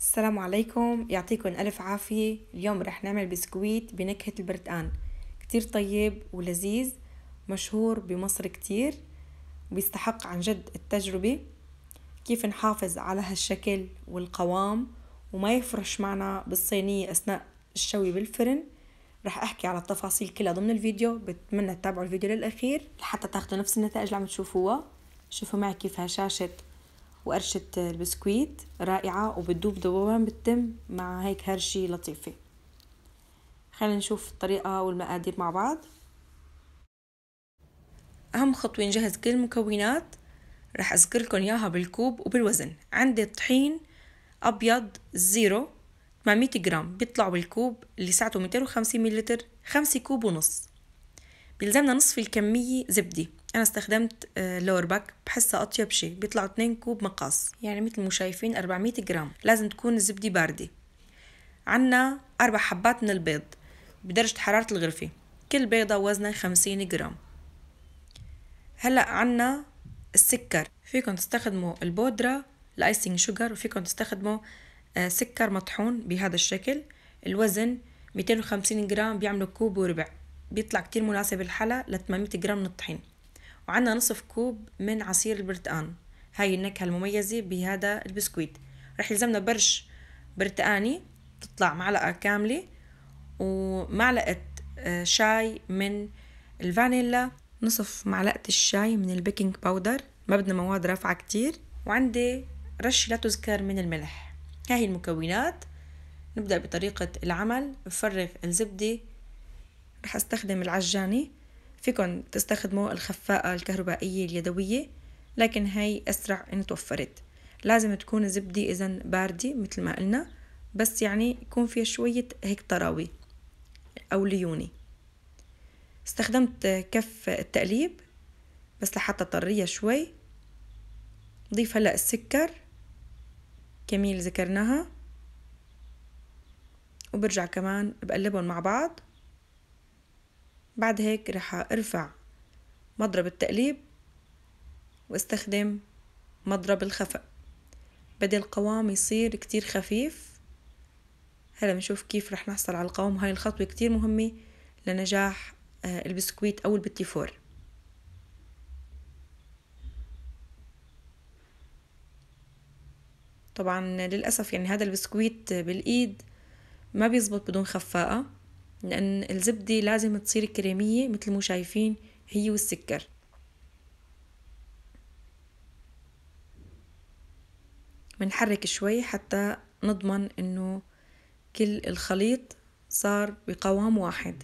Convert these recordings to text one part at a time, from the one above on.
السلام عليكم يعطيكم ألف عافية اليوم رح نعمل بسكويت بنكهة البرتقان كتير طيب ولذيذ مشهور بمصر كتير بيستحق عن جد التجربة كيف نحافظ على هالشكل والقوام وما يفرش معنا بالصينية أثناء الشوي بالفرن رح أحكي على التفاصيل كلها ضمن الفيديو بتمنى تتابعوا الفيديو للأخير لحتى تاخدوا نفس النتائج اللي عم تشوفوها شوفوا معي كيف هشاشة وقرشة البسكويت رائعة وبتدوب دوبان بالتم مع هيك هرشي لطيفة خلينا نشوف الطريقة والمقادير مع بعض أهم خطوة نجهز كل المكونات رح أذكر لكم إياها بالكوب وبالوزن عندي طحين أبيض زيرو 800 جرام بيطلعوا بالكوب اللي سعته 250 مللتر 5 كوب ونص بيلزمنا نصف الكمية زبدة انا استخدمت لور آه، باك بحسها اطيب شيء بيطلعوا 2 كوب مقاس يعني مثل ما شايفين 400 جرام لازم تكون الزبده بارده عنا اربع حبات من البيض بدرجه حراره الغرفه كل بيضه وزنها 50 جرام هلا عنا السكر فيكم تستخدموا البودره الايسنج شوجر وفيكم تستخدموا آه، سكر مطحون بهذا الشكل الوزن 250 جرام بيعملوا كوب وربع بيطلع كتير مناسب الحلا ل 800 جرام من الطحين وعندنا نصف كوب من عصير البرتقان هاي النكهة المميزة بهذا البسكويت رح يلزمنا برش برتقاني تطلع معلقة كاملة ومعلقة آه، شاي من الفانيلا نصف معلقة الشاي من البيكنج باودر ما بدنا مواد رافعة كتير وعندي رشة لا تذكر من الملح هاي المكونات نبدأ بطريقة العمل بفرغ الزبدة رح استخدم العجاني فيكن تستخدموا الخفاقة الكهربائية اليدوية لكن هاي أسرع إن توفرت لازم تكون الزبدة إذا باردة مثل ما قلنا بس يعني يكون فيها شوية هيك طراوي أو ليونة استخدمت كف التقليب بس لحتى طرية شوي نضيف هلأ السكر كميل ذكرناها وبرجع كمان بقلبهم مع بعض بعد هيك رح ارفع مضرب التقليب واستخدم مضرب الخفق بدي القوام يصير كتير خفيف هلا بنشوف كيف رح نحصل على القوام هاي الخطوة كتير مهمة لنجاح آه، البسكويت أو البتيفور طبعا للأسف يعني هذا البسكويت بالإيد ما بيزبط بدون خفاقة لأن الزبدة لازم تصير كريمية مثل ما شايفين هي والسكر بنحرك شوي حتى نضمن انه كل الخليط صار بقوام واحد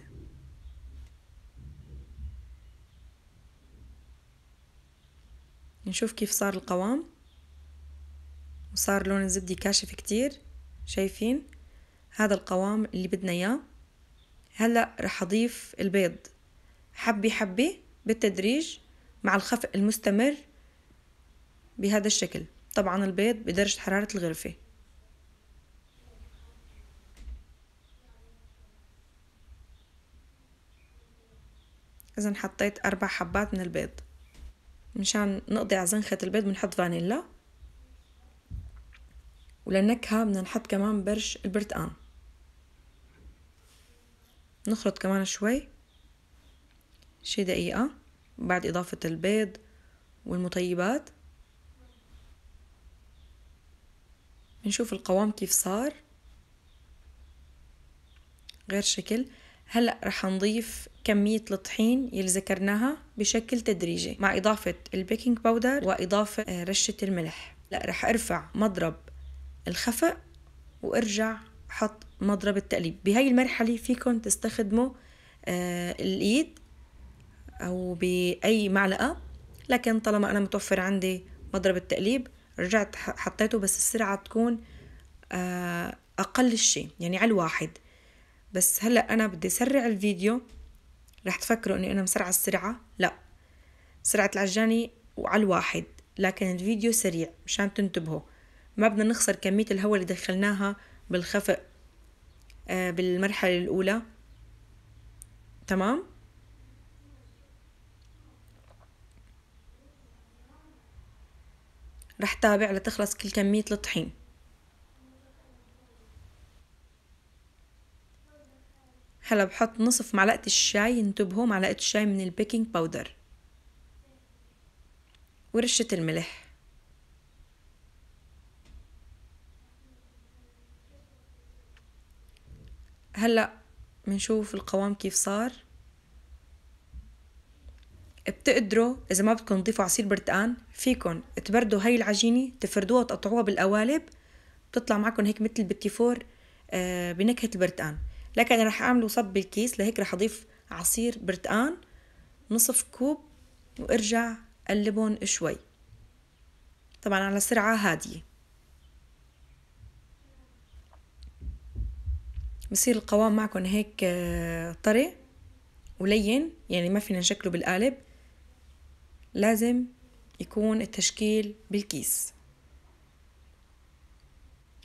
نشوف كيف صار القوام وصار لون الزبدة كاشف كتير شايفين هذا القوام اللي بدنا اياه هلا رح اضيف البيض حبي حبي بالتدريج مع الخفق المستمر بهذا الشكل طبعا البيض بدرجة حرارة الغرفة إذا حطيت أربع حبات من البيض مشان نقضي على زنخة البيض بنحط فانيلا وللنكهة بدنا نحط كمان برش البرتقان نخرط كمان شوي شي دقيقة بعد إضافة البيض والمطيبات نشوف القوام كيف صار غير شكل هلأ رح نضيف كمية الطحين يلي ذكرناها بشكل تدريجي مع إضافة البيكنج باودر وإضافة آه، رشة الملح لأ رح أرفع مضرب الخفق وأرجع حط مضرب التقليب بهاي المرحلة فيكم تستخدموا آه الإيد أو بأي معلقة لكن طالما أنا متوفر عندي مضرب التقليب رجعت حطيته بس السرعة تكون آه أقل شيء يعني على الواحد بس هلأ أنا بدي أسرع الفيديو رح تفكروا أني أنا مسرعة السرعة لا سرعة العجاني وعلى الواحد لكن الفيديو سريع مشان تنتبهوا ما بدنا نخسر كمية الهواء اللي دخلناها بالخفق آه، بالمرحلة الأولى تمام رح تابع لتخلص كل كمية الطحين هلا بحط نصف معلقة الشاي انتبهوا معلقة الشاي من البيكنج باودر ورشة الملح هلا بنشوف القوام كيف صار بتقدروا إذا ما بدكم تضيفوا عصير برتقان فيكم تبردوا هاي العجينة تفردوها وتقطعوها بالقوالب بتطلع معكم هيك مثل البتيفور آه بنكهة البرتقان لكن أنا رح أعمله صب بالكيس لهيك رح أضيف عصير برتقان نصف كوب وارجع قلبهم شوي طبعا على سرعة هادية بصير القوام معكم هيك آه، طري ولين يعني ما فينا نشكله بالقالب لازم يكون التشكيل بالكيس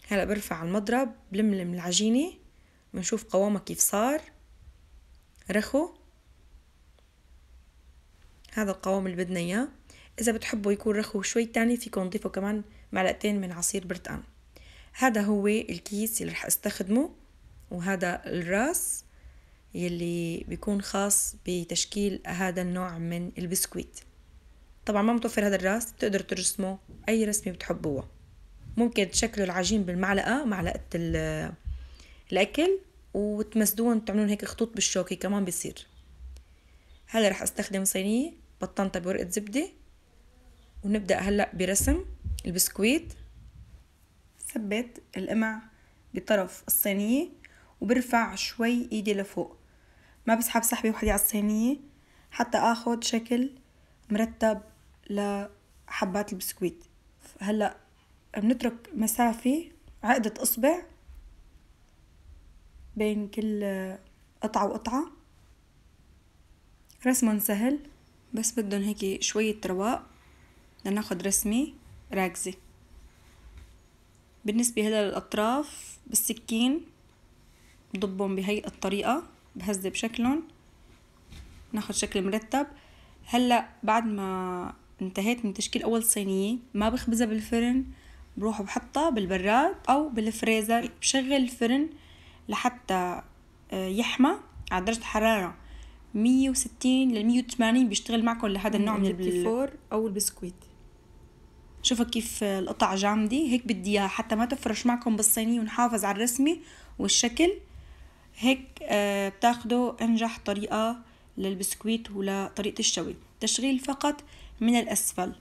هلا برفع المضرب بلملم العجينة بنشوف قوامها كيف صار رخو هذا القوام اللي بدنا اياه اذا بتحبوا يكون رخو شوي تاني فيكم تضيفوا كمان معلقتين من عصير برتقان هذا هو الكيس اللي رح استخدمه وهذا الراس يلي بيكون خاص بتشكيل هذا النوع من البسكويت طبعا ما متوفر هذا الراس بتقدر ترسمه أي رسمة بتحبوها ممكن تشكلوا العجين بالمعلقة معلقة الأكل وتمسدون تعملون هيك خطوط بالشوكة كمان بيصير هلا رح استخدم صينية بطنتها بورقة زبدة ونبدأ هلأ برسم البسكويت ثبت القمع بطرف الصينية وبرفع شوي ايدي لفوق ما بسحب سحبة وحدي على الصينية حتى اخذ شكل مرتب لحبات البسكويت هلا بنترك مسافة عقدة اصبع بين كل قطعة وقطعة رسم سهل بس بدهم هيك شوية رواق لناخد رسمة راكزة بالنسبة هلا للأطراف بالسكين ضبهم بهي الطريقة بهذب شكلهم ناخد شكل مرتب هلأ بعد ما انتهيت من تشكيل أول صينية ما بخبزها بالفرن بروح بحطها بالبراد أو بالفريزر بشغل الفرن لحتى آه، يحمى على درجة حرارة 160 لل 180 بيشتغل معكم لهذا النوع من البليفور او البسكويت شوفوا كيف آه، القطع جامدة هيك بدي اياها حتى ما تفرش معكم بالصينية ونحافظ على الرسمة والشكل هيك آه، بتاخدوا أنجح طريقة للبسكويت ولطريقة الشوي تشغيل فقط من الأسفل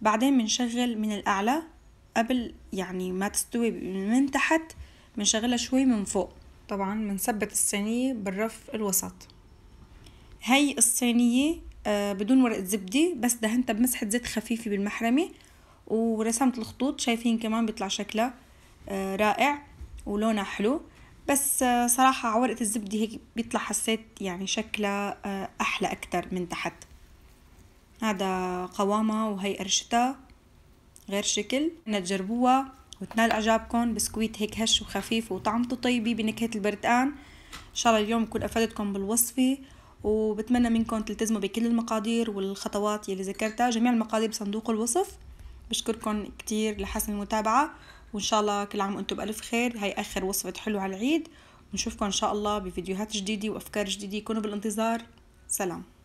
بعدين بنشغل من الأعلى قبل يعني ما تستوي من تحت بنشغلها شوي من فوق طبعا بنثبت الصينية بالرف الوسط هاي الصينية آه، بدون ورقة زبدة بس دهنتها بمسحة زيت خفيفة بالمحرمة ورسمت الخطوط شايفين كمان بيطلع شكلها آه، رائع ولونها حلو بس آه، صراحة ورقة الزبدة هيك بيطلع حسيت يعني شكلها آه، أحلى أكتر من تحت هذا قوامها وهي قرشتها غير شكل انا تجربوها وتنال إعجابكم بسكويت هيك هش وخفيف وطعمته طيبة بنكهة البرتقان إن شاء الله اليوم بكون أفادتكم بالوصفة وبتمنى منكم تلتزموا بكل المقادير والخطوات يلي ذكرتها جميع المقادير بصندوق الوصف بشكركم كتير لحسن المتابعة وان شاء الله كل عام وانتم بالف خير هاي اخر وصفه حلو على العيد ونشوفكم ان شاء الله بفيديوهات جديده وافكار جديده كونوا بالانتظار سلام